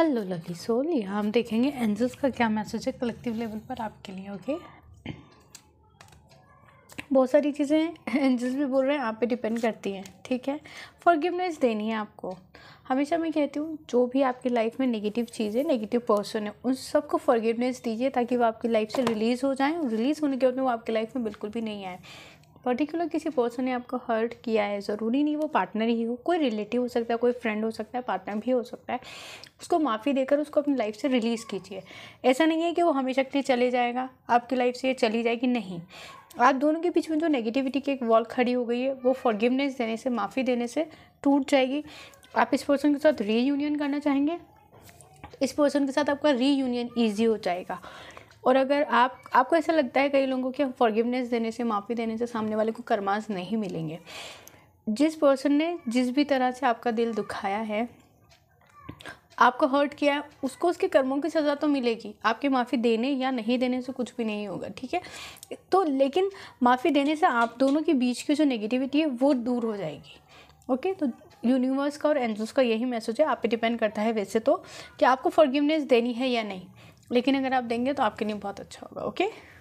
hello lovely soul यहाँ हम देखेंगे एनजिस का क्या मैसेज है कलेक्टिव लेवल पर आपके लिए ओके बहुत सारी चीज़ें एनजिस भी बोल रहे हैं आप पे डिपेंड करती हैं ठीक है फॉरगिवनेस देनी है आपको हमेशा मैं कहती हूँ जो भी आपकी लाइफ में नेगेटिव चीज़ें नेगेटिव पर्सन है उन सबको फॉरगिवनेस दीजिए ताकि वो आपकी लाइफ से रिलीज़ हो जाएँ रिलीज़ होने के बाद में वो आपकी लाइफ में बिल्कुल भी नहीं आए पर्टिकुलर किसी पर्सन ने आपको हर्ट किया है ज़रूरी नहीं वो पार्टनर ही हो कोई रिलेटिव हो सकता है कोई फ्रेंड हो सकता है पार्टनर भी हो सकता है उसको माफ़ी देकर उसको अपनी लाइफ से रिलीज़ कीजिए ऐसा नहीं है कि वो हमेशा के लिए चले जाएगा आपकी लाइफ से ये चली जाएगी नहीं आप दोनों के बीच में जो नेगेटिविटी की एक वॉल खड़ी हो गई है वो फॉरगिवनेस देने से माफ़ी देने से टूट जाएगी आप इस पर्सन के साथ रीयूनियन करना चाहेंगे इस पर्सन के साथ आपका रीयूनियन ईजी हो जाएगा और अगर आप आपको ऐसा लगता है कई लोगों को कि फॉरगिवनेस देने से माफ़ी देने से सामने वाले को करमाज नहीं मिलेंगे जिस पर्सन ने जिस भी तरह से आपका दिल दुखाया है आपको हर्ट किया है उसको उसके कर्मों की सज़ा तो मिलेगी आपके माफ़ी देने या नहीं देने से कुछ भी नहीं होगा ठीक है तो लेकिन माफ़ी देने से आप दोनों के बीच की जो नेगेटिविटी है वो दूर हो जाएगी ओके तो यूनिवर्स का और एंजल्स का यही मैसेज है आप पे डिपेंड करता है वैसे तो कि आपको फॉरगिवनेस देनी है या नहीं लेकिन अगर आप देंगे तो आपके लिए बहुत अच्छा होगा ओके